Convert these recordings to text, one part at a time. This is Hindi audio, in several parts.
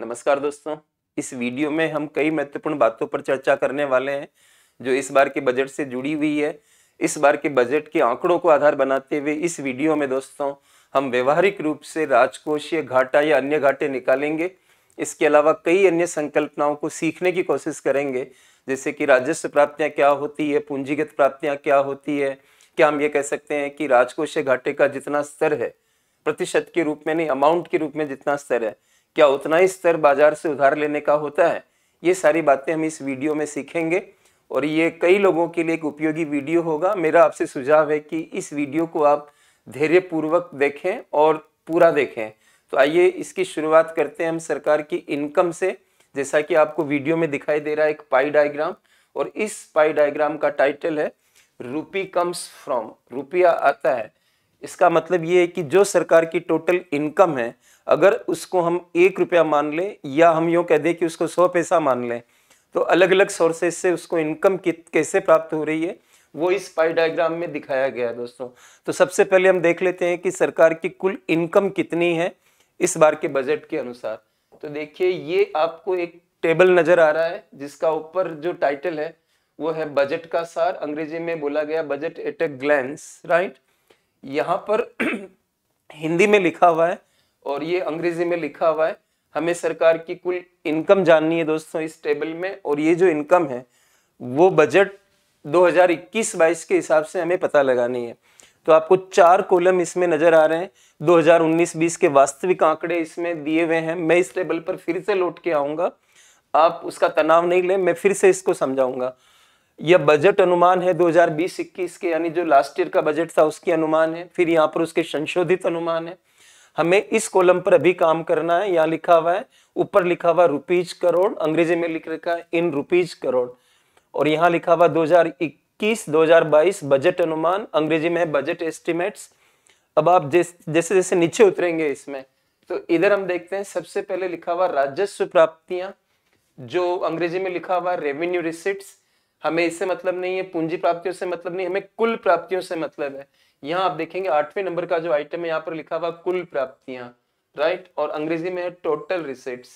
नमस्कार दोस्तों इस वीडियो में हम कई महत्वपूर्ण बातों पर चर्चा करने वाले हैं जो इस बार के बजट से जुड़ी हुई है इस बार के बजट के आंकड़ों को आधार बनाते हुए इस वीडियो में दोस्तों हम व्यवहारिक रूप से राजकोषीय घाटा या अन्य घाटे निकालेंगे इसके अलावा कई अन्य संकल्पनाओं को सीखने की कोशिश करेंगे जैसे कि राजस्व प्राप्तियाँ क्या होती है पूंजीगत प्राप्तियाँ क्या होती है क्या हम ये कह सकते हैं कि राजकोषीय घाटे का जितना स्तर है प्रतिशत के रूप में नहीं अमाउंट के रूप में जितना स्तर है क्या उतना ही स्तर बाजार से उधार लेने का होता है ये सारी बातें हम इस वीडियो में सीखेंगे और ये कई लोगों के लिए एक उपयोगी वीडियो होगा मेरा आपसे सुझाव है कि इस वीडियो को आप धैर्यपूर्वक देखें और पूरा देखें तो आइए इसकी शुरुआत करते हैं हम सरकार की इनकम से जैसा कि आपको वीडियो में दिखाई दे रहा है एक पाई डायग्राम और इस पाई डायग्राम का टाइटल है रूपी कम्स फ्रॉम रुपया आता है इसका मतलब ये है कि जो सरकार की टोटल इनकम है अगर उसको हम एक रुपया मान लें या हम यूँ कह दें कि उसको सौ पैसा मान लें तो अलग अलग सोर्सेज से उसको इनकम कैसे प्राप्त हो रही है वो इस पाई डायग्राम में दिखाया गया है दोस्तों तो सबसे पहले हम देख लेते हैं कि सरकार की कुल इनकम कितनी है इस बार के बजट के अनुसार तो देखिए ये आपको एक टेबल नजर आ रहा है जिसका ऊपर जो टाइटल है वो है बजट का सार अंग्रेजी में बोला गया budget at a glance right यहाँ पर हिंदी में लिखा हुआ है और ये अंग्रेजी में लिखा हुआ है हमें सरकार की कुल इनकम जाननी है दोस्तों इस टेबल में और ये जो इनकम है वो बजट 2021-22 के हिसाब से हमें पता लगानी है तो आपको चार कॉलम इसमें नजर आ रहे हैं 2019-20 के वास्तविक आंकड़े इसमें दिए हुए हैं मैं इस टेबल पर फिर से लौट के आऊंगा आप उसका तनाव नहीं लें मैं फिर से इसको समझाऊंगा यह बजट अनुमान है 2020-21 के यानी जो लास्ट ईयर का बजट था उसकी अनुमान है फिर यहाँ पर उसके संशोधित अनुमान है हमें इस कॉलम पर अभी काम करना है यहाँ लिखा हुआ है ऊपर लिखा हुआ रुपीज करोड़ अंग्रेजी में लिख रखा है इन रुपीज करोड़ और यहाँ लिखा हुआ 2021 2022 बजट अनुमान अंग्रेजी में है बजट एस्टिमेट्स अब आप जैसे जैसे नीचे उतरेंगे इसमें तो इधर हम देखते हैं सबसे पहले लिखा हुआ राजस्व प्राप्तियां जो अंग्रेजी में लिखा हुआ रेवेन्यू रिसिट्स हमें इससे मतलब नहीं है पूंजी प्राप्तियों से मतलब नहीं हमें कुल प्राप्तियों से मतलब है यहाँ आप देखेंगे आठवें नंबर का जो आइटम है यहाँ पर लिखा हुआ कुल प्राप्तियां राइट और अंग्रेजी में है टोटल रिसिट्स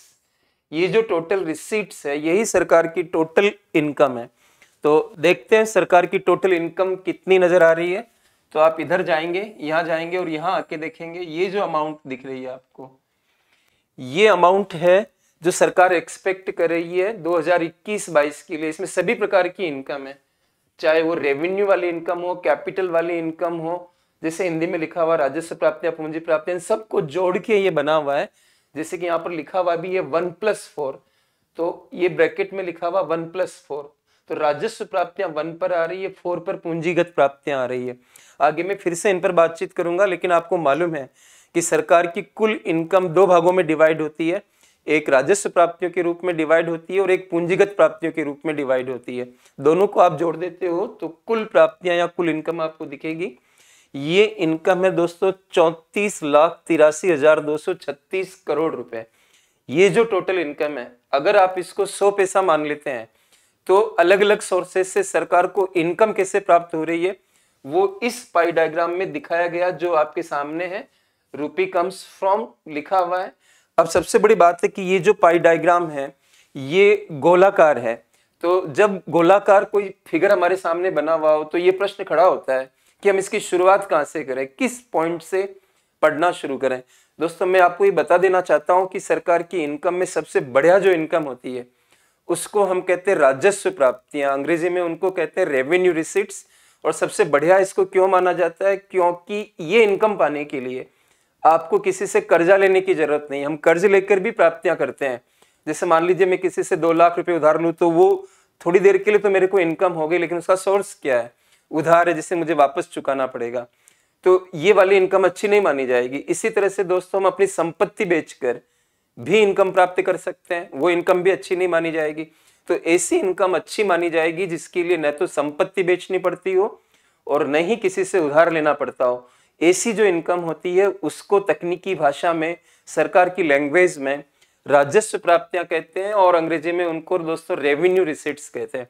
ये जो टोटल रिसिट्स है यही सरकार की टोटल इनकम है तो देखते हैं सरकार की टोटल इनकम कितनी नजर आ रही है तो आप इधर जाएंगे यहाँ जाएंगे और यहाँ आके देखेंगे ये जो अमाउंट दिख रही है आपको ये अमाउंट है जो सरकार एक्सपेक्ट कर रही है 2021-22 के लिए इसमें सभी प्रकार की इनकम है चाहे वो रेवेन्यू वाली इनकम हो कैपिटल वाली इनकम हो जैसे हिंदी में लिखा हुआ राजस्व प्राप्तियां पूंजी इन सबको जोड़ के ये बना हुआ है जैसे कि यहाँ पर लिखा हुआ भी है वन प्लस फोर तो ये ब्रैकेट में लिखा हुआ वन प्लस फोर तो राजस्व प्राप्तियां वन पर आ रही है फोर पर पूंजीगत प्राप्तियां आ रही है आगे मैं फिर से इन पर बातचीत करूंगा लेकिन आपको मालूम है कि सरकार की कुल इनकम दो भागों में डिवाइड होती है एक राजस्व प्राप्तियों के रूप में डिवाइड होती है और एक पूंजीगत प्राप्तियों के रूप में डिवाइड होती है दोनों को आप जोड़ देते हो तो कुल प्राप्तियां या कुल इनकम आपको दिखेगी ये इनकम है दोस्तों चौंतीस लाख तिरासी हजार दो सौ छत्तीस करोड़ रुपए ये जो टोटल इनकम है अगर आप इसको सौ पैसा मान लेते हैं तो अलग अलग सोर्सेस से सरकार को इनकम कैसे प्राप्त हो रही है वो इस पाई डायग्राम में दिखाया गया जो आपके सामने है रूपी कम्स फ्रॉम लिखा हुआ है अब सबसे बड़ी बात है कि ये जो पाई डायग्राम है ये गोलाकार है तो जब गोलाकार कोई फिगर हमारे सामने बना हुआ हो तो ये प्रश्न खड़ा होता है कि हम इसकी शुरुआत कहाँ से करें किस पॉइंट से पढ़ना शुरू करें दोस्तों मैं आपको ये बता देना चाहता हूँ कि सरकार की इनकम में सबसे बढ़िया जो इनकम होती है उसको हम कहते हैं राजस्व प्राप्तियां अंग्रेजी में उनको कहते हैं रेवेन्यू रिसिट्स और सबसे बढ़िया इसको क्यों माना जाता है क्योंकि ये इनकम पाने के लिए आपको किसी से कर्जा लेने की जरूरत नहीं हम कर्ज लेकर भी प्राप्तियां करते हैं जैसे मान लीजिए मैं किसी से दो लाख रुपए उधार लूँ तो वो थोड़ी देर के लिए तो मेरे को इनकम हो गई लेकिन उसका सोर्स क्या है उधार है जिसे मुझे वापस चुकाना पड़ेगा तो ये वाली इनकम अच्छी नहीं मानी जाएगी इसी तरह से दोस्तों हम अपनी संपत्ति बेचकर भी इनकम प्राप्त कर सकते हैं वो इनकम भी अच्छी नहीं मानी जाएगी तो ऐसी इनकम अच्छी मानी जाएगी जिसके लिए न तो संपत्ति बेचनी पड़ती हो और न ही किसी से उधार लेना पड़ता हो ऐसी जो इनकम होती है उसको तकनीकी भाषा में सरकार की लैंग्वेज में राजस्व प्राप्तियां कहते हैं और अंग्रेजी में उनको दोस्तों रेवेन्यू रिसिट्स कहते हैं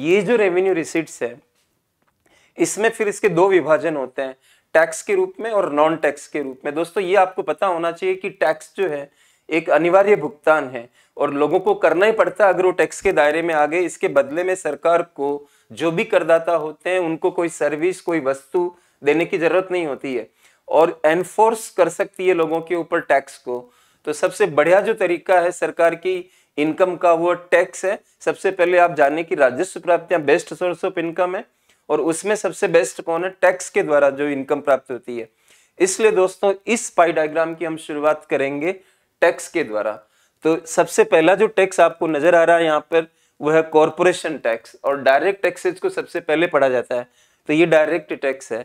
ये जो रेवेन्यू रिसिट्स है इसमें फिर इसके दो विभाजन होते हैं टैक्स के रूप में और नॉन टैक्स के रूप में दोस्तों ये आपको पता होना चाहिए कि टैक्स जो है एक अनिवार्य भुगतान है और लोगों को करना ही पड़ता है अगर वो टैक्स के दायरे में आ गए इसके बदले में सरकार को जो भी करदाता होते हैं उनको कोई सर्विस कोई वस्तु देने की जरूरत नहीं होती है और एनफोर्स कर सकती है लोगों के ऊपर टैक्स को तो सबसे बढ़िया जो तरीका है सरकार की इनकम का वो टैक्स है सबसे पहले आप जाने की राजस्व प्राप्तियां बेस्ट सोर्स ऑफ इनकम है और उसमें सबसे बेस्ट कौन है टैक्स के द्वारा जो इनकम प्राप्त होती है इसलिए दोस्तों इस पाई डायग्राम की हम शुरुआत करेंगे टैक्स के द्वारा तो सबसे पहला जो टैक्स आपको नजर आ रहा है यहाँ पर वो है कॉरपोरेशन टैक्स और डायरेक्ट टैक्सेज को सबसे पहले पढ़ा जाता है तो ये डायरेक्ट टैक्स है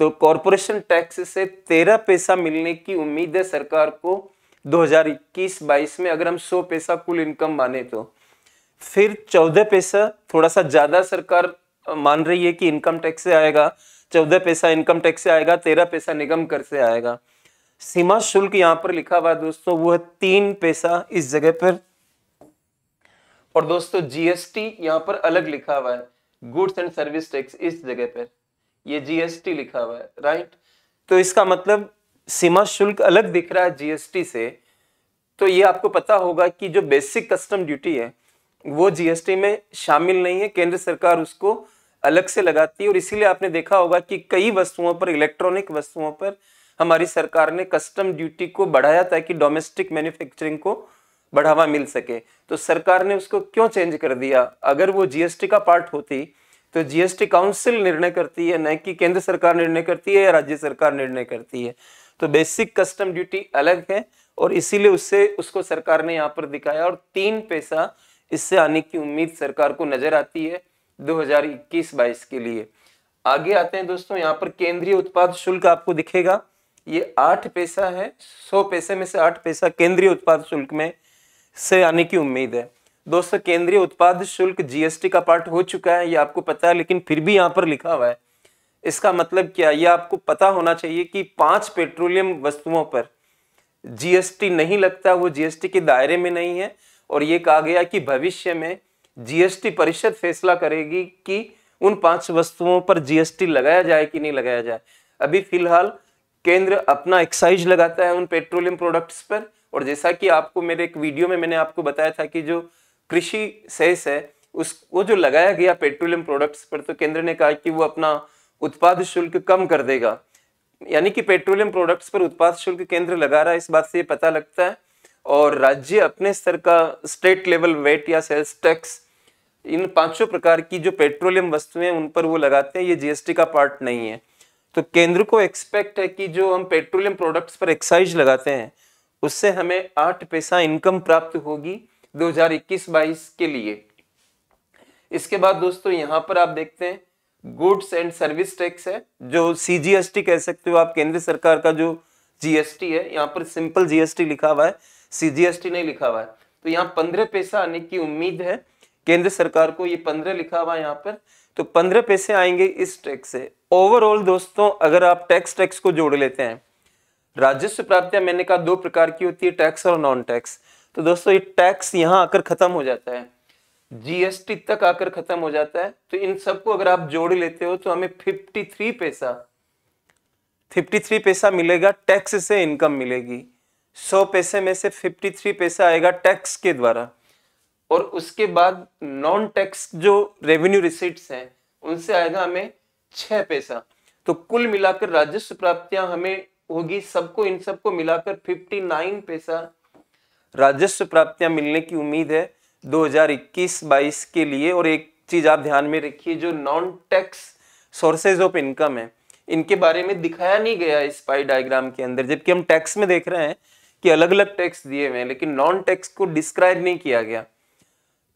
तो कॉरपोरेशन टैक्स से तेरह पैसा मिलने की उम्मीद है सरकार को 2021-22 में अगर हम 100 पैसा कुल इनकम माने तो फिर 14 पैसा थोड़ा सा ज़्यादा सरकार मान रही है कि इनकम टैक्स से आएगा 14 पैसा इनकम टैक्स से आएगा 13 पैसा निगम कर से आएगा सीमा शुल्क यहाँ पर लिखा हुआ है दोस्तों वो है तीन पैसा इस जगह पर और दोस्तों जीएसटी यहाँ पर अलग लिखा हुआ है गुड्स एंड सर्विस टैक्स इस जगह पर ये जीएसटी लिखा हुआ है राइट तो इसका मतलब सीमा शुल्क अलग दिख रहा है जीएसटी से तो ये आपको पता होगा कि जो बेसिक कस्टम ड्यूटी है वो जीएसटी में शामिल नहीं है केंद्र सरकार उसको अलग से लगाती है और इसीलिए आपने देखा होगा कि कई वस्तुओं पर इलेक्ट्रॉनिक वस्तुओं पर हमारी सरकार ने कस्टम ड्यूटी को बढ़ाया ताकि डोमेस्टिक मैन्युफैक्चरिंग को बढ़ावा मिल सके तो सरकार ने उसको क्यों चेंज कर दिया अगर वो जीएसटी का पार्ट होती तो जीएसटी काउंसिल निर्णय करती है न कि केंद्र सरकार निर्णय करती है या राज्य सरकार निर्णय करती है तो बेसिक कस्टम ड्यूटी अलग है और इसीलिए उससे उसको सरकार ने यहाँ पर दिखाया और तीन पैसा इससे आने की उम्मीद सरकार को नजर आती है 2021 हजार के लिए आगे आते हैं दोस्तों यहाँ पर केंद्रीय उत्पाद शुल्क आपको दिखेगा ये आठ पैसा है सौ पैसे में से आठ पैसा केंद्रीय उत्पाद शुल्क में से आने की उम्मीद है दोस्तों केंद्रीय उत्पाद शुल्क जीएसटी का पार्ट हो चुका है ये आपको पता है लेकिन फिर भी यहाँ पर लिखा हुआ है इसका मतलब क्या ये आपको पता होना चाहिए कि पांच पेट्रोलियम वस्तुओं पर जीएसटी नहीं लगता वो जीएसटी के दायरे में नहीं है और ये कहा गया कि भविष्य में जीएसटी परिषद फैसला करेगी कि उन पांच वस्तुओं पर जीएसटी लगाया जाए कि नहीं लगाया जाए अभी फिलहाल केंद्र अपना एक्साइज लगाता है उन पेट्रोलियम प्रोडक्ट्स पर और जैसा कि आपको मेरे एक वीडियो में मैंने आपको बताया था कि जो कृषि सेस है उस वो जो लगाया गया पेट्रोलियम प्रोडक्ट्स पर तो केंद्र ने कहा कि वो अपना उत्पाद शुल्क कम कर देगा यानी कि पेट्रोलियम प्रोडक्ट्स पर उत्पाद शुल्क केंद्र लगा रहा है इस बात से ये पता लगता है और राज्य अपने स्तर का स्टेट लेवल वेट या सेल्स टैक्स इन पांचों प्रकार की जो पेट्रोलियम वस्तुएं हैं उन पर वो लगाते हैं ये जीएसटी का पार्ट नहीं है तो केंद्र को एक्सपेक्ट है कि जो हम पेट्रोलियम प्रोडक्ट्स पर एक्साइज लगाते हैं उससे हमें आठ पैसा इनकम प्राप्त होगी 2021-22 के लिए इसके बाद दोस्तों यहां पर आप देखते हैं गुड्स एंड सर्विस टैक्स है जो सीजीएसटी कह सकते हो आप केंद्र सरकार का जो जीएसटी है यहाँ पर सिंपल जीएसटी लिखा हुआ है सीजीएसटी नहीं लिखा हुआ है तो यहाँ पंद्रह पैसा आने की उम्मीद है केंद्र सरकार को ये पंद्रह लिखा हुआ है यहाँ पर तो पंद्रह पैसे आएंगे इस टैक्स से ओवरऑल दोस्तों अगर आप टैक्स टैक्स को जोड़ लेते हैं राजस्व प्राप्तियां मैंने कहा दो प्रकार की होती है टैक्स और नॉन टैक्स तो दोस्तों ये टैक्स यहाँ आकर खत्म हो जाता है जीएसटी तक आकर खत्म हो जाता है तो इन सबको अगर आप जोड़ लेते हो तो हमें 53 पैसा 53 पैसा मिलेगा टैक्स से इनकम मिलेगी 100 पैसे में से 53 पैसा आएगा टैक्स के द्वारा और उसके बाद नॉन टैक्स जो रेवेन्यू रिसिट्स हैं उनसे आएगा हमें छह पैसा तो कुल मिलाकर राजस्व प्राप्तियां हमें होगी सबको इन सबको मिलाकर 59 पैसा राजस्व प्राप्तियां मिलने की उम्मीद है 2021-22 के लिए और एक चीज आप ध्यान में रखिए जो non tax sources of income है इनके बारे में दिखाया नहीं गया इस पाई डायग्राम के अंदर जबकि हम टैक्स में देख रहे हैं कि अलग अलग टैक्स दिए हुए हैं लेकिन नॉन टैक्स को डिस्क्राइब नहीं किया गया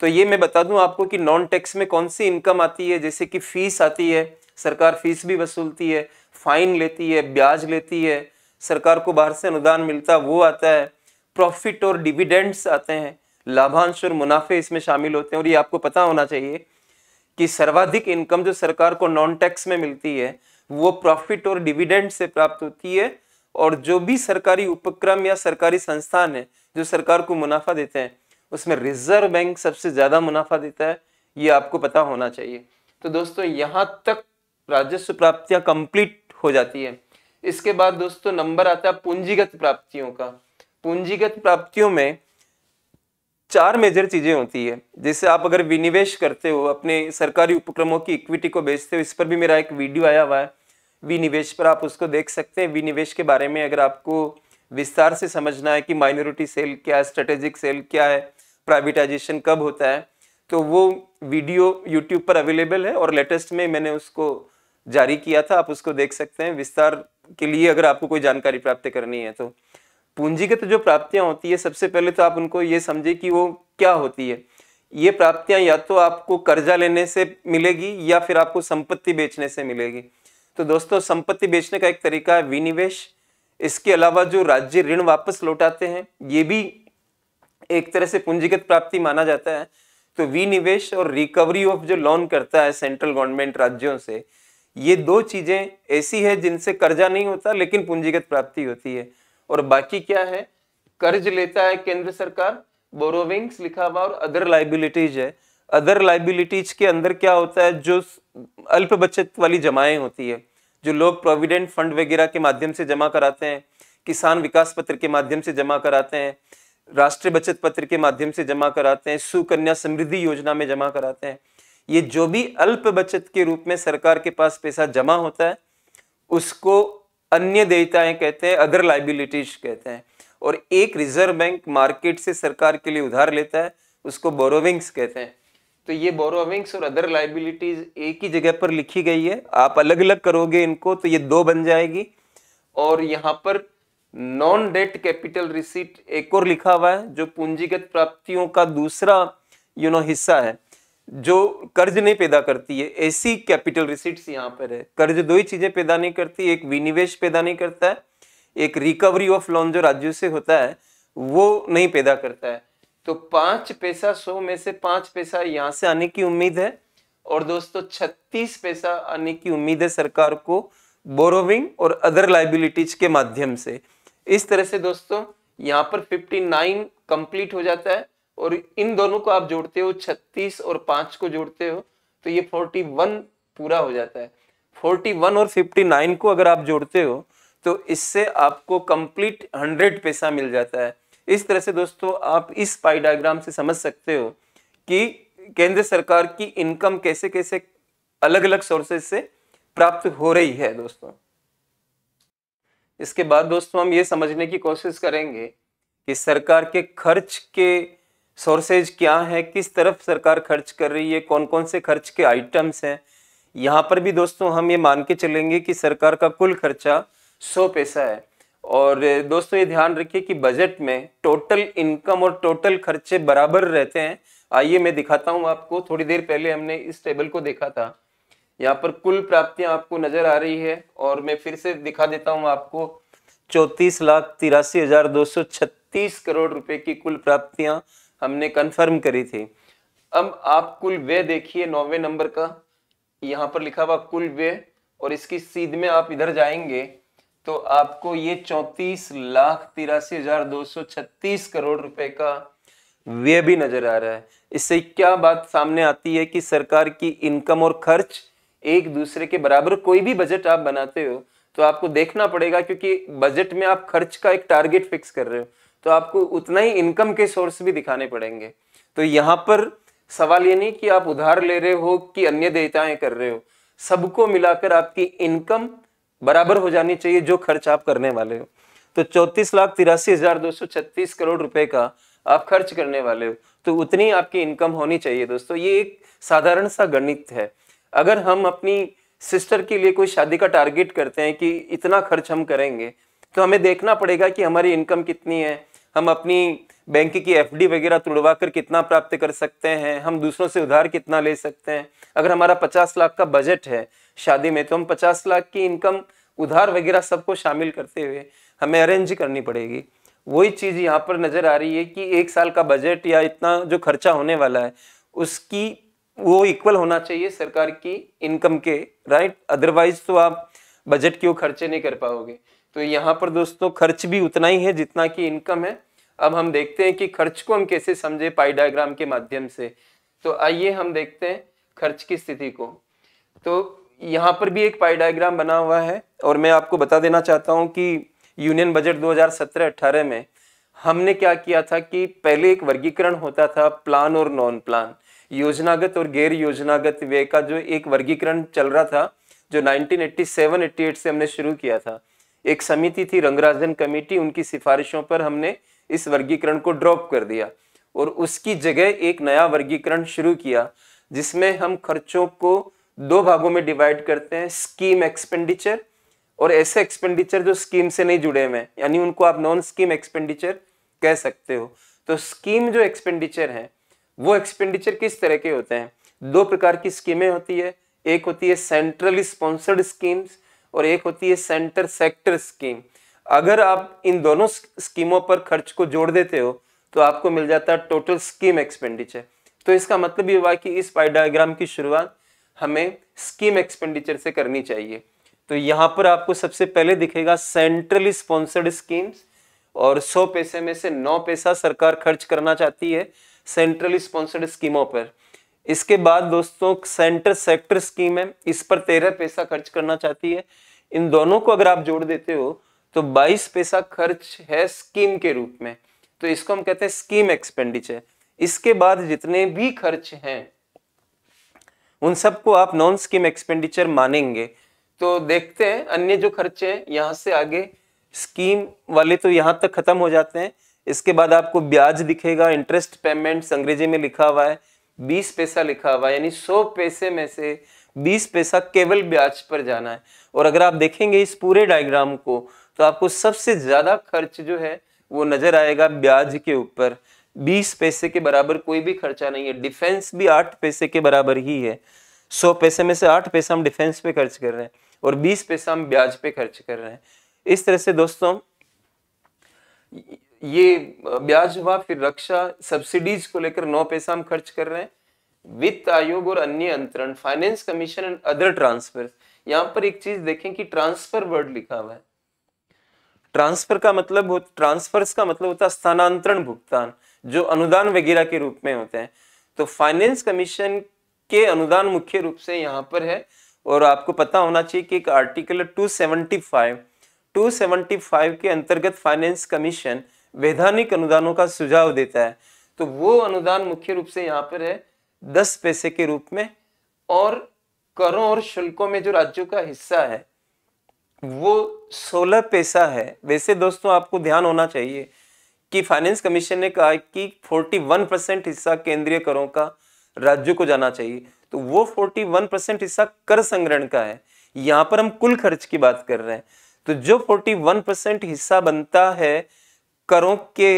तो ये मैं बता दूं आपको कि नॉन टैक्स में कौन सी इनकम आती है जैसे कि फीस आती है सरकार फीस भी वसूलती है फाइन लेती है ब्याज लेती है सरकार को बाहर से अनुदान मिलता वो आता है प्रॉफिट और डिविडेंड्स आते हैं लाभांश और मुनाफे इसमें शामिल होते हैं और ये आपको पता होना चाहिए कि सर्वाधिक इनकम जो सरकार को नॉन टैक्स में मिलती है वो प्रॉफिट और डिविडेंड से प्राप्त होती है और जो भी सरकारी उपक्रम या सरकारी संस्थान है जो सरकार को मुनाफा देते हैं उसमें रिजर्व बैंक सबसे ज़्यादा मुनाफा देता है ये आपको पता होना चाहिए तो दोस्तों यहाँ तक राजस्व प्राप्तियाँ कंप्लीट हो जाती है इसके बाद दोस्तों नंबर आता है पूंजीगत प्राप्तियों का पूंजीगत प्राप्तियों में चार मेजर चीजें होती है जैसे आप अगर विनिवेश करते हो अपने सरकारी उपक्रमों की इक्विटी को बेचते हो इस पर भी मेरा एक वीडियो आया हुआ है विनिवेश पर आप उसको देख सकते हैं विनिवेश के बारे में अगर आपको विस्तार से समझना है कि माइनॉरिटी सेल क्या है स्ट्रेटेजिक सेल क्या है प्राइवेटाइजेशन कब होता है तो वो वीडियो यूट्यूब पर अवेलेबल है और लेटेस्ट में मैंने उसको जारी किया था आप उसको देख सकते हैं विस्तार के लिए अगर आपको कोई जानकारी प्राप्त करनी है तो पूंजीगत तो जो प्राप्तियां होती है सबसे पहले तो आप उनको ये समझे कि वो क्या होती है ये प्राप्तियां या तो आपको कर्जा लेने से मिलेगी या फिर आपको संपत्ति बेचने से मिलेगी तो दोस्तों संपत्ति बेचने का एक तरीका है विनिवेश इसके अलावा जो राज्य ऋण वापस लौटाते हैं ये भी एक तरह से पूंजीगत प्राप्ति माना जाता है तो विनिवेश और रिकवरी ऑफ जो लोन करता है सेंट्रल गवर्नमेंट राज्यों से ये दो चीजें ऐसी है जिनसे कर्जा नहीं होता लेकिन पूंजीगत प्राप्ति होती है और बाकी क्या है कर्ज लेता है केंद्र सरकार बोरोविंग्स लिखा हुआ और अदर लाइबिलिटीज है अदर लाइबिलिटीज के अंदर क्या होता है जो अल्प बचत वाली जमाएं होती है जो लोग प्रोविडेंट फंड वगैरह के माध्यम से जमा कराते हैं किसान विकास पत्र के माध्यम से जमा कराते हैं राष्ट्रीय बचत पत्र के माध्यम से जमा कराते हैं सुकन्या समृद्धि योजना में जमा कराते हैं ये जो भी अल्प बचत के रूप में सरकार के पास पैसा जमा होता है उसको अन्य देयताएं कहते हैं अदर लाइबिलिटीज कहते हैं और एक रिजर्व बैंक मार्केट से सरकार के लिए उधार लेता है उसको बोरोविंग्स कहते हैं तो ये बोरोविंग्स और अदर लाइबिलिटीज एक ही जगह पर लिखी गई है आप अलग अलग करोगे इनको तो ये दो बन जाएगी और यहाँ पर नॉन डेट कैपिटल रिसीट एक और लिखा हुआ है जो पूंजीगत प्राप्तियों का दूसरा यू नो हिस्सा है जो कर्ज नहीं पैदा करती है ऐसी कैपिटल रिसिट्स यहाँ पर है कर्ज दो ही चीजें पैदा नहीं करती एक विनिवेश पैदा नहीं करता है एक रिकवरी ऑफ लोन जो राज्यों से होता है वो नहीं पैदा करता है तो पांच पैसा सौ में से पांच पैसा यहाँ से आने की उम्मीद है और दोस्तों छत्तीस पैसा आने की उम्मीद है सरकार को बोरोविंग और अदर लाइबिलिटीज के माध्यम से इस तरह से दोस्तों यहाँ पर फिफ्टी कंप्लीट हो जाता है और इन दोनों को आप जोड़ते हो छत्तीस और पांच को जोड़ते हो तो ये फोर्टी वन पूरा हो जाता है फोर्टी वन और फिफ्टी नाइन को अगर आप जोड़ते हो तो इससे आपको कंप्लीट हंड्रेड पैसा मिल जाता है इस तरह से दोस्तों आप इस पाई डायग्राम से समझ सकते हो कि केंद्र सरकार की इनकम कैसे कैसे अलग अलग सोर्सेज से प्राप्त हो रही है दोस्तों इसके बाद दोस्तों हम ये समझने की कोशिश करेंगे कि सरकार के खर्च के सोर्सेज क्या है किस तरफ सरकार खर्च कर रही है कौन कौन से खर्च के आइटम्स हैं यहाँ पर भी दोस्तों हम ये मान के चलेंगे कि सरकार का कुल खर्चा सौ पैसा है और दोस्तों ये ध्यान रखिए कि बजट में टोटल इनकम और टोटल खर्चे बराबर रहते हैं आइए मैं दिखाता हूँ आपको थोड़ी देर पहले हमने इस टेबल को देखा था यहाँ पर कुल प्राप्तियां आपको नजर आ रही है और मैं फिर से दिखा देता हूँ आपको चौतीस लाख तिरासी हजार दो सौ छत्तीस करोड़ रुपए की कुल प्राप्तियां हमने कंफर्म करी थी अब आप कुल व्यय देखिए नौवे नंबर का यहाँ पर लिखा हुआ कुल व्यय और इसकी सीध में आप इधर जाएंगे तो आपको ये चौंतीस लाख तिरासी हजार दो सौ छत्तीस करोड़ रुपए का व्यय भी नजर आ रहा है इससे क्या बात सामने आती है कि सरकार की इनकम और खर्च एक दूसरे के बराबर कोई भी बजट आप बनाते हो तो आपको देखना पड़ेगा क्योंकि बजट में आप खर्च का एक टारगेट फिक्स कर रहे हो तो आपको उतना ही इनकम के सोर्स भी दिखाने पड़ेंगे तो यहाँ पर सवाल ये नहीं कि आप उधार ले रहे हो कि अन्य देयताएं कर रहे हो सबको मिलाकर आपकी इनकम बराबर हो जानी चाहिए जो खर्च आप करने वाले हो तो चौंतीस लाख तिरासी हजार दो सौ छत्तीस करोड़ रुपए का आप खर्च करने वाले हो तो उतनी आपकी इनकम होनी चाहिए दोस्तों ये एक साधारण सा गणित है अगर हम अपनी सिस्टर के लिए कोई शादी का टारगेट करते हैं कि इतना खर्च हम करेंगे तो हमें देखना पड़ेगा कि हमारी इनकम कितनी है हम अपनी बैंक की एफडी वगैरह तुड़वा कर कितना प्राप्त कर सकते हैं हम दूसरों से उधार कितना ले सकते हैं अगर हमारा पचास लाख का बजट है शादी में तो हम पचास लाख की इनकम उधार वगैरह सबको शामिल करते हुए हमें अरेंज करनी पड़ेगी वही चीज़ यहाँ पर नज़र आ रही है कि एक साल का बजट या इतना जो खर्चा होने वाला है उसकी वो इक्वल होना चाहिए सरकार की इनकम के राइट अदरवाइज तो आप बजट की वो खर्चे नहीं कर पाओगे तो यहाँ पर दोस्तों खर्च भी उतना ही है जितना कि इनकम है अब हम देखते हैं कि खर्च को हम कैसे समझे पाई डायग्राम के माध्यम से तो आइए हम देखते हैं खर्च की स्थिति को तो यहाँ पर भी एक पाई डायग्राम बना हुआ है और मैं आपको बता देना चाहता हूँ कि यूनियन बजट 2017-18 में हमने क्या किया था कि पहले एक वर्गीकरण होता था प्लान और नॉन प्लान योजनागत और गैर योजनागत व्यय का जो एक वर्गीकरण चल रहा था जो 1987-88 से हमने शुरू किया था एक समिति थी रंगराजन कमेटी उनकी सिफारिशों पर हमने इस वर्गीकरण को ड्रॉप कर दिया और उसकी जगह एक नया वर्गीकरण शुरू किया जिसमें हम खर्चों को दो भागों में डिवाइड करते हैं स्कीम एक्सपेंडिचर और ऐसे एक्सपेंडिचर जो स्कीम से नहीं जुड़े हुए हैं यानी उनको आप नॉन स्कीम एक्सपेंडिचर कह सकते हो तो स्कीम जो एक्सपेंडिचर है वो एक्सपेंडिचर किस तरह के होते हैं दो प्रकार की स्कीमें होती है एक होती है सेंट्रली स्पॉन्सर्ड स्कीम्स और एक होती है सेंटर सेक्टर स्कीम अगर आप इन दोनों स्कीमों पर खर्च को जोड़ देते हो तो आपको मिल जाता है टोटल स्कीम एक्सपेंडिचर तो इसका मतलब ये हुआ कि इस पाई डायग्राम की शुरुआत हमें स्कीम एक्सपेंडिचर से करनी चाहिए तो यहाँ पर आपको सबसे पहले दिखेगा सेंट्रली स्पॉन्सर्ड स्कीम्स और 100 पैसे में से 9 पैसा सरकार खर्च करना चाहती है सेंट्रली स्पॉन्सर्ड स्कीमों पर इसके बाद दोस्तों सेंटर सेक्टर स्कीम है इस पर तेरह पैसा खर्च करना चाहती है इन दोनों को अगर आप जोड़ देते हो तो बाईस पैसा खर्च है स्कीम के रूप में तो इसको हम कहते हैं स्कीम एक्सपेंडिचर इसके बाद जितने भी खर्च हैं उन सबको आप नॉन स्कीम एक्सपेंडिचर मानेंगे तो देखते हैं अन्य जो खर्चे हैं यहाँ से आगे स्कीम वाले तो यहाँ तक खत्म हो जाते हैं इसके बाद आपको ब्याज दिखेगा इंटरेस्ट पेमेंट अंग्रेजी में लिखा हुआ है बीस पैसा लिखा हुआ यानी सौ पैसे में से बीस पैसा केवल ब्याज पर जाना है और अगर आप देखेंगे इस पूरे डायग्राम को तो आपको सबसे ज्यादा खर्च जो है वो नजर आएगा ब्याज के ऊपर बीस पैसे के बराबर कोई भी खर्चा नहीं है डिफेंस भी आठ पैसे के बराबर ही है सौ पैसे में से आठ पैसा हम डिफेंस पे खर्च कर रहे हैं और बीस पैसा हम ब्याज पे खर्च कर रहे हैं इस तरह से दोस्तों ये ब्याज हुआ फिर रक्षा सब्सिडीज को लेकर नौ पैसा हम खर्च कर रहे हैं वित्त आयोग और अन्य अंतरण finance commission and other transfer यहाँ पर एक चीज देखें कि ट्रांसफर वर्ड लिखा हुआ है ट्रांसफर का मतलब ट्रांसफर्स का मतलब होता है स्थानांतरण भुगतान जो अनुदान वगैरह के रूप में होते हैं तो फाइनेंस कमीशन के अनुदान मुख्य रूप से यहाँ पर है और आपको पता होना चाहिए कि एक आर्टिकल 275 275 के अंतर्गत फाइनेंस कमीशन वैधानिक अनुदानों का सुझाव देता है तो वो अनुदान मुख्य रूप से यहाँ पर है दस पैसे के रूप में और करों और शुल्कों में जो राज्यों का हिस्सा है वो सोलह पैसा है वैसे दोस्तों आपको ध्यान होना चाहिए कि फाइनेंस कमीशन ने कहा कि 41 परसेंट हिस्सा केंद्रीय करों का राज्यों को जाना चाहिए तो वो 41 परसेंट हिस्सा कर संग्रहण का है यहाँ पर हम कुल खर्च की बात कर रहे हैं तो जो 41 परसेंट हिस्सा बनता है करों के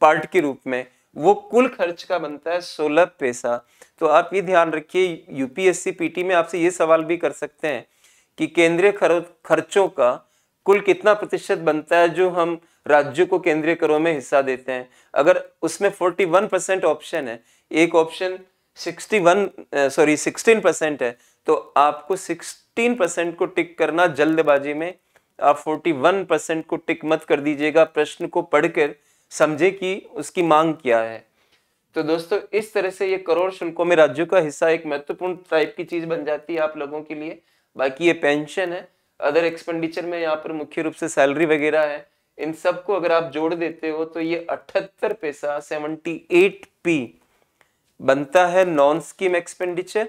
पार्ट के रूप में वो कुल खर्च का बनता है सोलह पैसा तो आप ये ध्यान रखिए यूपीएससी पीटी में आपसे ये सवाल भी कर सकते हैं कि केंद्रीय खर्चों का कुल कितना प्रतिशत बनता है जो हम राज्यों को केंद्रीय करों में हिस्सा देते हैं अगर उसमें 41 परसेंट ऑप्शन है एक ऑप्शन 61 सॉरी 16 परसेंट है तो आपको 16 परसेंट को टिक करना जल्दबाजी में आप 41 परसेंट को टिक मत कर दीजिएगा प्रश्न को पढ़कर समझे कि उसकी मांग क्या है तो दोस्तों इस तरह से ये करोड़ शुल्कों में राज्यों का हिस्सा एक महत्वपूर्ण टाइप की चीज बन जाती है आप लोगों के लिए बाकी ये पेंशन है अदर एक्सपेंडिचर में यहाँ पर मुख्य रूप से सैलरी वगैरह है इन सबको अगर आप जोड़ देते हो तो ये अठहत्तर पैसा सेवेंटी एट पी बनता है नॉन स्कीम एक्सपेंडिचर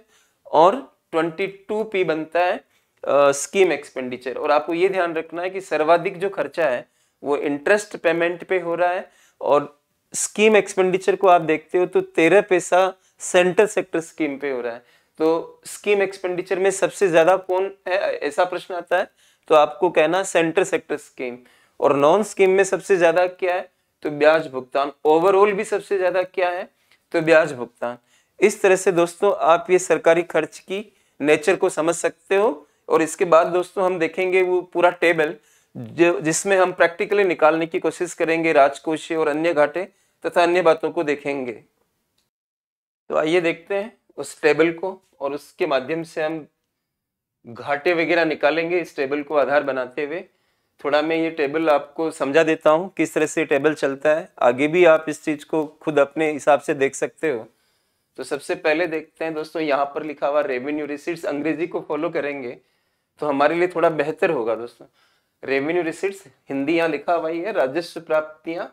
और ट्वेंटी टू पी बनता है स्कीम एक्सपेंडिचर और आपको ये ध्यान रखना है कि सर्वाधिक जो खर्चा है वो इंटरेस्ट पेमेंट पे हो रहा है और स्कीम एक्सपेंडिचर को आप देखते हो तो तेरह पैसा सेंट्रल सेक्टर स्कीम पे हो रहा है तो स्कीम एक्सपेंडिचर में सबसे ज्यादा कौन है ऐसा प्रश्न आता है तो आपको कहना सेंट्रल सेक्टर स्कीम और नॉन स्कीम में सबसे ज्यादा क्या है तो ब्याज भुगतान ओवरऑल भी सबसे ज्यादा क्या है तो ब्याज भुगतान इस तरह से दोस्तों आप ये सरकारी खर्च की नेचर को समझ सकते हो और इसके बाद दोस्तों हम देखेंगे वो पूरा टेबल जो जिसमें हम प्रैक्टिकली निकालने की कोशिश करेंगे राजकोषीय और अन्य घाटे तथा अन्य बातों को देखेंगे तो आइए देखते हैं उस टेबल को और उसके माध्यम से हम घाटे वगैरह निकालेंगे इस टेबल को आधार बनाते हुए थोड़ा मैं ये टेबल आपको समझा देता हूँ किस तरह से टेबल चलता है आगे भी आप इस चीज़ को खुद अपने हिसाब से देख सकते हो तो सबसे पहले देखते हैं दोस्तों यहाँ पर लिखा हुआ रेवेन्यू रिसीट्स अंग्रेजी को फॉलो करेंगे तो हमारे लिए थोड़ा बेहतर होगा दोस्तों रेवेन्यू रिसिट्स हिंदी यहाँ लिखा हुआ है राजस्व प्राप्तियां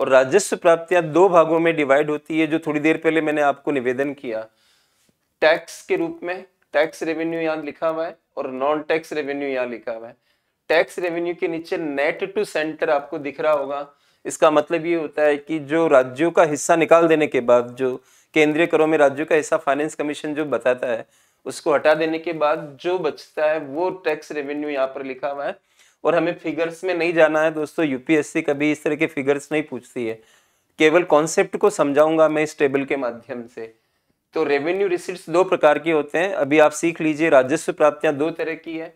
और राजस्व प्राप्तियां दो भागों में डिवाइड होती है जो थोड़ी देर पहले मैंने आपको निवेदन किया टैक्स के रूप में टैक्स रेवेन्यू यहाँ लिखा हुआ है और नॉन टैक्स रेवेन्यू यहाँ लिखा हुआ है टैक्स रेवेन्यू के नीचे नेट टू सेंटर आपको दिख रहा होगा इसका मतलब ये होता है कि जो राज्यों का हिस्सा निकाल देने के बाद जो केंद्रीय करों में राज्यों का हिस्सा फाइनेंस कमीशन जो बताता है उसको हटा देने के बाद जो बचता है वो टैक्स रेवेन्यू यहाँ पर लिखा हुआ है और हमें फिगर्स में नहीं जाना है दोस्तों यूपीएससी कभी इस तरह के फिगर्स नहीं पूछती है केवल कॉन्सेप्ट को समझाऊंगा मैं इस टेबल के माध्यम से तो रेवेन्यू रिसिट्स दो प्रकार के होते हैं अभी आप सीख लीजिए राजस्व प्राप्तियां दो तरह की है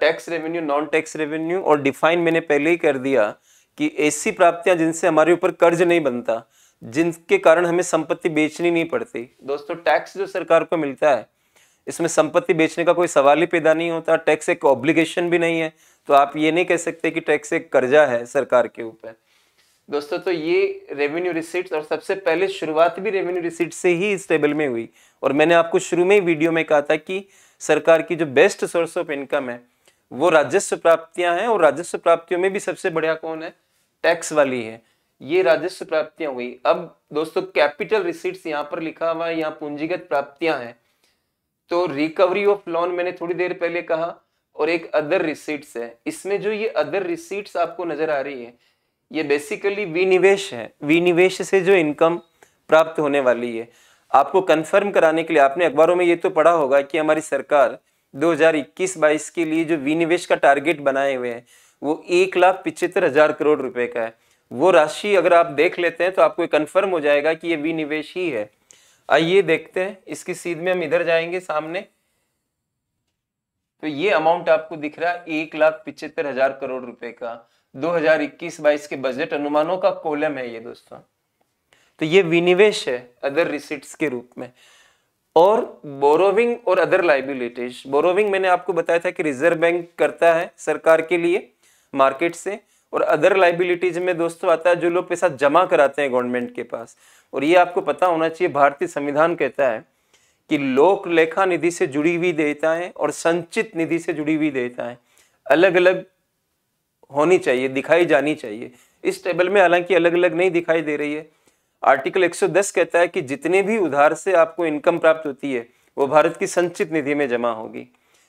tax revenue non tax revenue और डिफाइन मैंने पहले ही कर दिया कि ऐसी प्राप्तियां जिनसे हमारे ऊपर कर्ज नहीं बनता जिनके कारण हमें संपत्ति बेचनी नहीं पड़ती दोस्तों टैक्स जो सरकार को मिलता है इसमें संपत्ति बेचने का कोई सवाल ही पैदा नहीं होता टैक्स एक ऑब्लिगेशन भी नहीं है तो आप ये नहीं कह सकते कि टैक्स एक कर्जा है सरकार के ऊपर दोस्तों तो ये रेवेन्यू रिसीट्स और सबसे पहले शुरुआत भी रेवेन्यू रिसीट से ही इस टेबल में हुई और मैंने आपको शुरू में ही वीडियो में कहा था कि सरकार की जो बेस्ट सोर्स ऑफ इनकम है वो राजस्व प्राप्तियां हैं और राजस्व प्राप्तियों में भी सबसे बढ़िया कौन है टैक्स वाली है ये राजस्व प्राप्तियां हुई अब दोस्तों कैपिटल रिसीट्स यहाँ पर लिखा हुआ है यहाँ पूंजीगत प्राप्तियां हैं तो रिकवरी ऑफ लोन मैंने थोड़ी देर पहले कहा और एक अदर रिसीट्स है इसमें जो ये अदर रिसीट्स आपको नजर आ रही है ये बेसिकली विनिवेश है विनिवेश से जो इनकम प्राप्त होने वाली है आपको कंफर्म कराने के लिए आपने अखबारों में ये तो पढ़ा होगा कि हमारी सरकार 2021-22 के लिए जो विनिवेश का टारगेट बनाए हुए हैं वो एक लाख पिछहत्तर हजार करोड़ रुपए का है वो राशि अगर आप देख लेते हैं तो आपको कंफर्म हो जाएगा कि ये विनिवेश ही है आइए देखते हैं इसकी सीध में हम इधर जाएंगे सामने तो ये अमाउंट आपको दिख रहा है एक लाख पिछहत्तर हजार करोड़ रुपए का 2021-22 के बजट अनुमानों का कोलम है ये दोस्तों तो ये विनिवेश है अदर रिसिट्स के रूप में और बोरोविंग और अदर लाइबिलिटीज बोरोविंग मैंने आपको बताया था कि रिजर्व बैंक करता है सरकार के लिए मार्केट से और अदर लाइबिलिटीज में दोस्तों आता है जो लोग पैसा जमा कराते हैं गवर्नमेंट के पास और ये आपको पता होना चाहिए भारतीय संविधान कहता है कि लोक लेखा निधि से जुड़ी हुई देयताएं और संचित निधि से जुड़ी हुई देयताएं अलग अलग होनी चाहिए दिखाई जानी चाहिए इस टेबल में हालांकि अलग अलग नहीं दिखाई दे रही है आर्टिकल 110 कहता है कि जितने भी उधार से आपको इनकम प्राप्त होती है वो भारत की संचित निधि में जमा होगी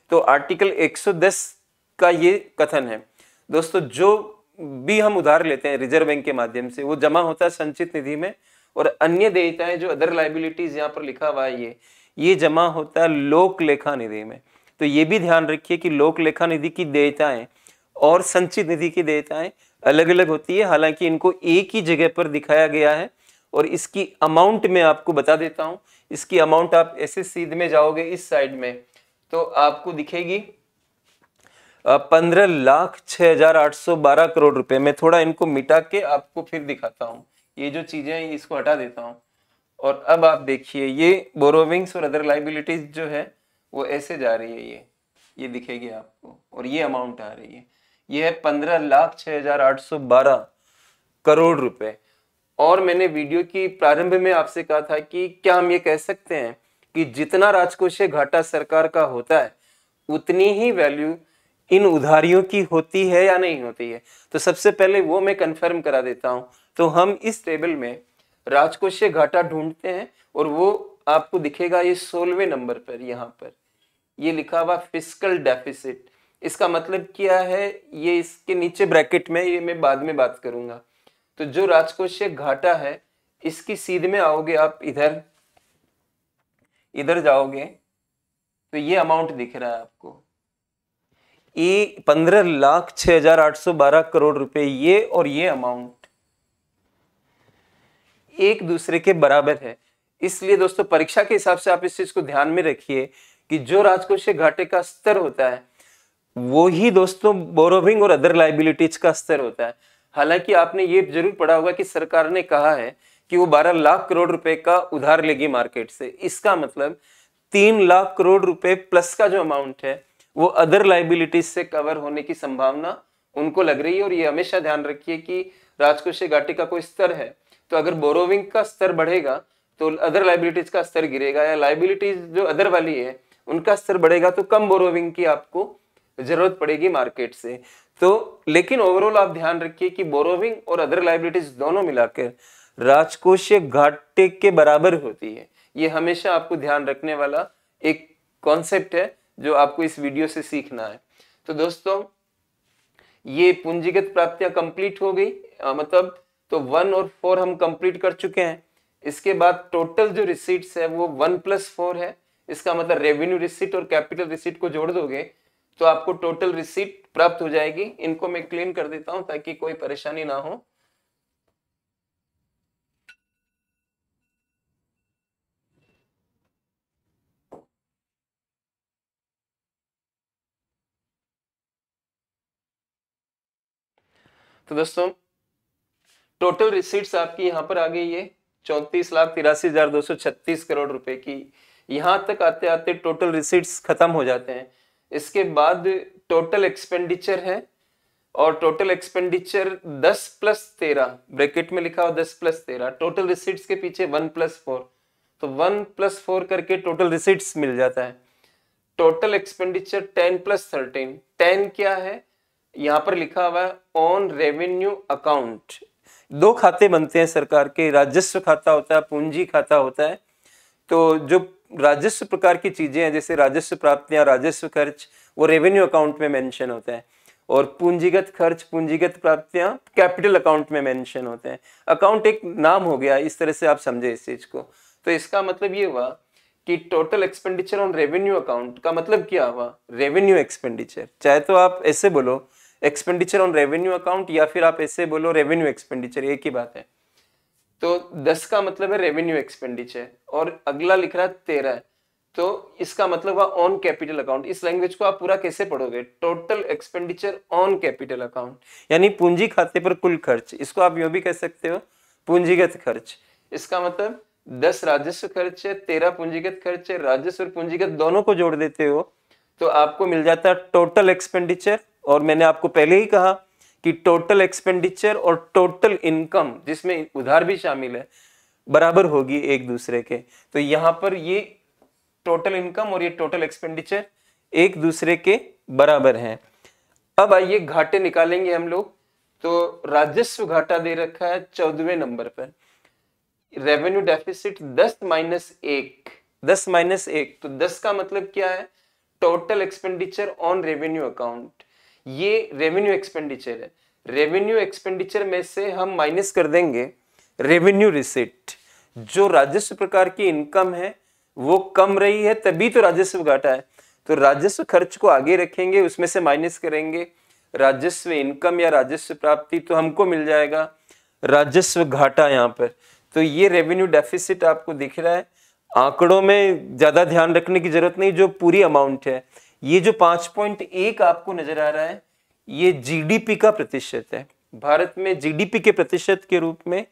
तो आर्टिकल 110 का ये कथन है दोस्तों जो भी हम उधार लेते हैं रिजर्व बैंक के माध्यम से वो जमा होता है संचित निधि में और अन्य देयताएं जो अदर लाइबिलिटीज यहाँ पर लिखा हुआ है ये ये जमा होता है लोक लेखा निधि में तो ये भी ध्यान रखिए कि लोक लेखा निधि की देयताएं और संचित निधि की देयताएं अलग अलग होती है हालांकि इनको एक ही जगह पर दिखाया गया है और इसकी अमाउंट में आपको बता देता हूं इसकी अमाउंट आप ऐसे सीध में जाओगे इस साइड में तो आपको दिखेगी पंद्रह लाख छः हजार आठ सौ बारह करोड़ रुपए मैं थोड़ा इनको मिटा के आपको फिर दिखाता हूँ ये जो चीज़ें हैं इसको हटा देता हूँ और अब आप देखिए ये बोरोविंग्स और अदर लाइबिलिटीज जो है वो ऐसे जा रही है ये ये दिखेगी आपको और ये अमाउंट आ रही है ये है पंद्रह लाख छः हजार आठ सौ बारह करोड़ रुपए और मैंने वीडियो की प्रारंभ में आपसे कहा था कि क्या हम ये कह सकते हैं कि जितना राजकोषीय घाटा सरकार का होता है उतनी ही वैल्यू इन उधारियों की होती है या नहीं होती है तो सबसे पहले वो मैं कंफर्म करा देता हूं तो हम इस टेबल में राजकोषीय घाटा ढूंढते हैं और वो आपको दिखेगा ये सोलवे नंबर पर यहाँ पर ये लिखा हुआ फिजिकल डेफिसिट इसका मतलब क्या है ये इसके नीचे ब्रैकेट में ये मैं बाद में बात करूंगा तो जो राजकोषीय घाटा है इसकी सीध में आओगे आप इधर इधर जाओगे तो ये अमाउंट दिख रहा है आपको पंद्रह लाख छह हजार आठ सौ बारह करोड़ रुपए ये और ये अमाउंट एक दूसरे के बराबर है इसलिए दोस्तों परीक्षा के हिसाब से आप इस चीज को ध्यान में रखिए कि जो राजकोषीय घाटे का स्तर होता है वो ही दोस्तों बोरोविंग और अदर लाइबिलिटीज का स्तर होता है हालांकि आपने ये जरूर पढ़ा होगा कि सरकार ने कहा है कि वो 12 लाख करोड़ रुपए का उधार लेगी मार्केट से इसका मतलब तीन लाख करोड़ रुपए प्लस का जो अमाउंट है वो अदर लाइबिलिटीज से कवर होने की संभावना उनको लग रही है और ये हमेशा ध्यान रखिए कि राजकोषीय घाटे का कोई स्तर है तो अगर बोरोविंग का स्तर बढ़ेगा तो अदर लाइबिलिटीज का स्तर गिरेगा या लाइबिलिटीज जो अदर वाली है उनका स्तर बढ़ेगा तो कम बोरोविंग की आपको जरूरत पड़ेगी मार्केट से तो लेकिन ओवरऑल आप ध्यान रखिए कि बोरोविंग और अदर लाइबिलिटीज दोनों मिलाकर राजकोषीय घाटे के बराबर होती है ये हमेशा आपको ध्यान रखने वाला एक कॉन्सेप्ट है जो आपको इस वीडियो से सीखना है तो दोस्तों ये पूंजीगत प्राप्तियां कंप्लीट हो गई मतलब तो वन और फोर हम कंप्लीट कर चुके हैं इसके बाद टोटल जो रिसीट्स है वो वन प्लस फोर है इसका मतलब रेवेन्यू रिसीट और कैपिटल रिसीट को जोड़ दोगे तो आपको टोटल रिसीट प्राप्त हो जाएगी इनको मैं क्लीन कर देता हूँ ताकि कोई परेशानी ना हो तो दोस्तों टोटल रिसीट्स आपकी यहाँ पर आ गई है चौंतीस लाख तिरासी हजार दो सौ छत्तीस करोड़ रुपए की यहाँ तक आते आते टोटल रिसीट्स खत्म हो जाते हैं इसके बाद टोटल एक्सपेंडिचर है और टोटल एक्सपेंडिचर 10 प्लस 13 ब्रैकेट में लिखा हुआ 10 प्लस 13 टोटल रिसीट्स के पीछे 1 प्लस फोर तो 1 प्लस फोर करके टोटल रिसीट्स मिल जाता है टोटल एक्सपेंडिचर 10 प्लस 13 10 क्या है यहां पर लिखा हुआ है ऑन रेवेन्यू अकाउंट दो खाते बनते हैं सरकार के राजस्व खाता होता है पूंजी खाता होता है तो जो राजस्व प्रकार की चीजें हैं जैसे राजस्व प्राप्तियां राजस्व खर्च वो रेवेन्यू अकाउंट में मेंशन होता है और पूंजीगत खर्च पूंजीगत प्राप्तियां कैपिटल अकाउंट में मेंशन होते हैं अकाउंट एक नाम हो गया इस तरह से आप समझे इस चीज को तो इसका मतलब ये हुआ कि total expenditure on revenue account का मतलब क्या हुआ रेवेन्यू एक्सपेंडिचर चाहे तो आप ऐसे बोलो एक्सपेंडिचर ऑन रेवेन्यू अकाउंट या फिर आप ऐसे बोलो रेवेन्यू एक्सपेंडिचर एक ही बात है तो दस का मतलब है रेवेन्यू एक्सपेंडिचर और अगला लिख रहा है तेरह तो इसका मतलब हुआ ऑन कैपिटल अकाउंट इस लैंग्वेज को आप पूरा कैसे पढ़ोगे total expenditure on capital account यानी पूंजी खाते पर कुल खर्च इसको आप यो भी कह सकते हो पूंजीगत खर्च इसका मतलब दस राजस्व खर्च है तेरह पूंजीगत खर्च है राजस्व और पूंजीगत दोनों को जोड़ देते हो तो आपको मिल जाता है टोटल एक्सपेंडिचर और मैंने आपको पहले ही कहा कि टोटल एक्सपेंडिचर और टोटल इनकम जिसमें उधार भी शामिल है बराबर होगी एक दूसरे के तो यहां पर ये टोटल इनकम और ये टोटल एक्सपेंडिचर एक दूसरे के बराबर हैं अब आइए घाटे निकालेंगे हम लोग तो राजस्व घाटा दे रखा है चौदवे नंबर पर रेवेन्यू डेफिसिट दस माइनस एक दस माइनस एक तो दस का मतलब क्या है total expenditure on revenue account ये रेवेन्यू एक्सपेंडिचर है रेवेन्यू एक्सपेंडिचर में से हम माइनस कर देंगे रेवेन्यू रिसिट जो राजस्व प्रकार की इनकम है वो कम रही है तभी तो राजस्व घाटा है तो राजस्व खर्च को आगे रखेंगे उसमें से माइनस करेंगे राजस्व इनकम या राजस्व प्राप्ति तो हमको मिल जाएगा राजस्व घाटा यहाँ पर तो ये रेवेन्यू डेफिसिट आपको दिख रहा है आंकड़ों में ज़्यादा ध्यान रखने की जरूरत नहीं जो पूरी अमाउंट है ये जो एक आपको नजर आ रहा है ये जीडीपी का प्रतिशत है भारत में जीडीपी के प्रतिशत के रूप में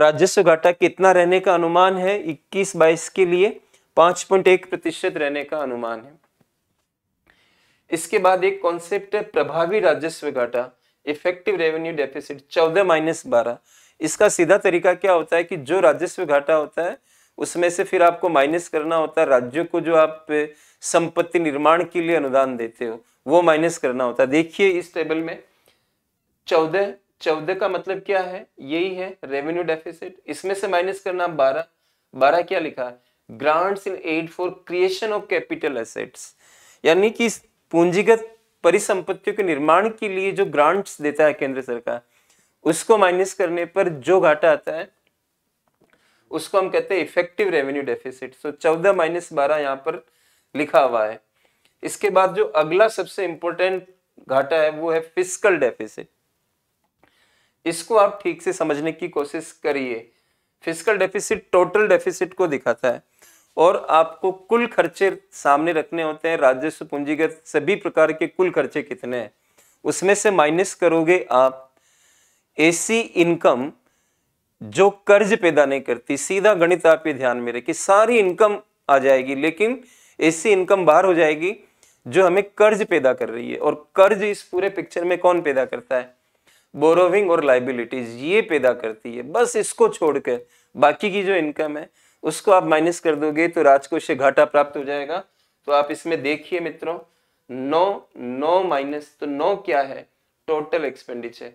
राजस्व घाटा कितना रहने का अनुमान है 21 बाईस के लिए पांच पॉइंट एक प्रतिशत रहने का अनुमान है इसके बाद एक कॉन्सेप्ट है प्रभावी राजस्व घाटा इफेक्टिव रेवेन्यू डेफिसिट चौदह माइनस बारह इसका सीधा तरीका क्या होता है कि जो राजस्व घाटा होता है उसमें से फिर आपको माइनस करना होता है राज्यों को जो आप संपत्ति निर्माण के लिए अनुदान देते हो वो माइनस करना होता है देखिए इस टेबल में चौदह चौदह का मतलब क्या है यही है रेवेन्यू डेफिसिट इसमें से माइनस करना बारह बारह क्या लिखा है grants in aid for creation of capital assets यानी कि पूंजीगत परिसंपत्तियों के निर्माण के लिए जो ग्रांट्स देता है केंद्र सरकार उसको माइनस करने पर जो घाटा आता है उसको हम कहते हैं इफेक्टिव रेवेन्यू डेफिसिट सो चौदह माइनस बारह यहाँ पर लिखा हुआ है इसके बाद जो अगला सबसे इंपॉर्टेंट घाटा है वो है फिजिकल डेफिसिट इसको आप ठीक से समझने की कोशिश करिए फिजिकल डेफिसिट टोटल डेफिसिट को दिखाता है और आपको कुल खर्चे सामने रखने होते हैं राजस्व पूंजीगत सभी प्रकार के कुल खर्चे कितने हैं उसमें से माइनस करोगे आप एसी इनकम जो कर्ज पैदा नहीं करती सीधा गणित आप ये ध्यान में रखिए सारी इनकम आ जाएगी लेकिन ऐसी इनकम बाहर हो जाएगी जो हमें कर्ज पैदा कर रही है और कर्ज इस पूरे पिक्चर में कौन पैदा करता है बोरोविंग और लाइबिलिटीज ये पैदा करती है बस इसको छोड़कर बाकी की जो इनकम है उसको आप माइनस कर दोगे तो राजकोष घाटा प्राप्त हो जाएगा तो आप इसमें देखिए मित्रों नौ नौ माइनस तो नौ क्या है टोटल एक्सपेंडिचर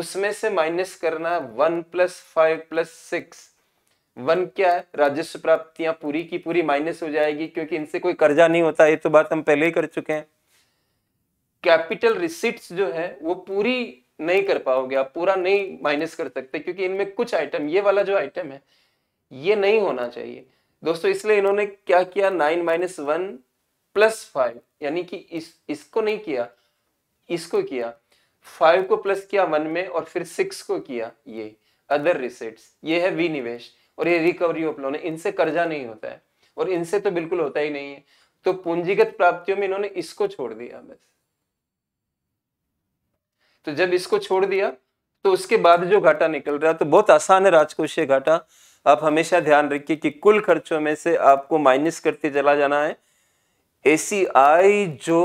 उसमें से माइनस करना one plus five plus six one क्या है राजस्व प्राप्तियां पूरी की पूरी माइनस हो जाएगी क्योंकि इनसे कोई कर्जा नहीं होता ये तो बात हम पहले ही कर चुके हैं कैपिटल रिसिट्स जो है वो पूरी नहीं कर पाओगे आप पूरा नहीं माइनस कर सकते क्योंकि इनमें कुछ आइटम ये वाला जो आइटम है ये नहीं होना चाहिए दोस्तों इसलिए इन्होंने क्या किया nine minus one plus five यानी कि इस इसको नहीं किया इसको किया फाइव को प्लस किया वन में और फिर सिक्स को किया ये अदर रिसेट्स ये है विनिवेश और ये रिकवरी ऑफ लोन इनसे कर्जा नहीं होता है और इनसे तो बिल्कुल होता ही नहीं है तो पूंजीगत प्राप्तियों में इन्होंने इसको छोड़ दिया बस तो जब इसको छोड़ दिया तो उसके बाद जो घाटा निकल रहा तो बहुत आसान है राजकोषीय घाटा आप हमेशा ध्यान रखिए कि कुल खर्चों में से आपको माइनस करते चला जाना है ए जो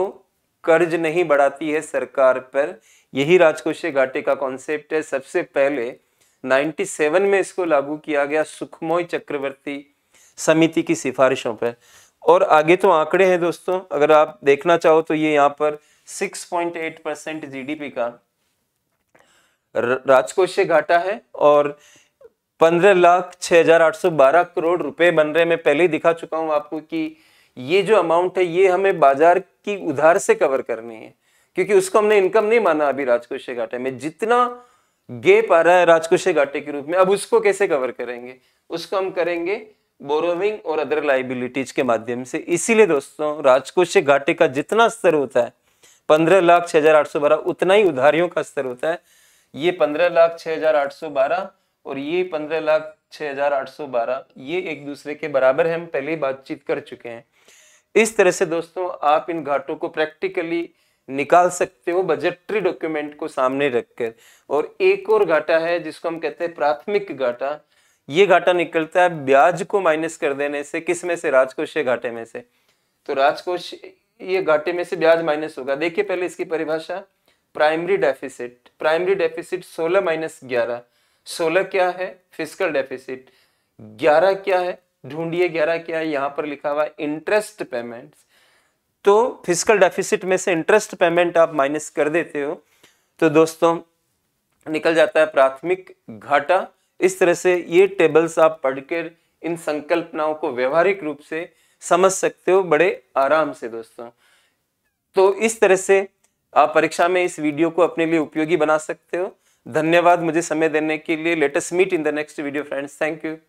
कर्ज नहीं बढ़ाती है सरकार पर यही राजकोषीय घाटे का कॉन्सेप्ट है सबसे पहले 97 में इसको लागू किया गया सुखमोई चक्रवर्ती समिति की सिफारिशों पर और आगे तो आंकड़े हैं दोस्तों अगर आप देखना चाहो तो ये यहाँ पर 6.8 परसेंट जी का राजकोषीय घाटा है और पंद्रह लाख छह हजार आठ सौ बारह करोड़ रुपए बन रहे मैं पहले ही दिखा चुका हूं आपको कि ये जो अमाउंट है ये हमें बाजार की उधार से कवर करनी है क्योंकि उसको हमने इनकम नहीं माना अभी राजकोषीय घाटे में जितना गेप आ रहा है राजकोषीय घाटे के रूप में अब उसको कैसे कवर करेंगे उसको हम करेंगे बोरोविंग और अदर लाइबिलिटीज के माध्यम से इसीलिए दोस्तों राजकोषीय घाटे का जितना स्तर होता है पंद्रह लाख छह हजार आठ सौ बारह उतना ही उधारियों का स्तर होता है ये पंद्रह लाख छह हजार आठ सौ बारह और ये पंद्रह लाख छह हजार आठ सौ बारह ये एक दूसरे के बराबर हम पहले ही बातचीत कर चुके हैं इस तरह से दोस्तों आप इन घाटों को प्रैक्टिकली निकाल सकते हो बजटरी डॉक्यूमेंट को सामने रखकर और एक और घाटा है जिसको हम कहते हैं प्राथमिक घाटा ये घाटा निकलता है ब्याज को माइनस कर देने से किस में से राजकोष घाटे में से तो राजकोष ये घाटे में से ब्याज माइनस होगा देखिए पहले इसकी परिभाषा primary deficit primary deficit 16 minus ग्यारह सोलह क्या है फिजिकल डेफिसिट ग्यारह क्या है ढूंढिए ग्यारह क्या है यहां पर लिखा हुआ इंटरेस्ट पेमेंट तो फिजिकल डेफिसिट में से इंटरेस्ट पेमेंट आप माइनस कर देते हो तो दोस्तों निकल जाता है प्राथमिक घाटा इस तरह से ये टेबल्स आप पढ़कर इन संकल्पनाओं को व्यवहारिक रूप से समझ सकते हो बड़े आराम से दोस्तों तो इस तरह से आप परीक्षा में इस वीडियो को अपने लिए उपयोगी बना सकते हो धन्यवाद मुझे समय देने के लिए let's meet in the next video friends thank you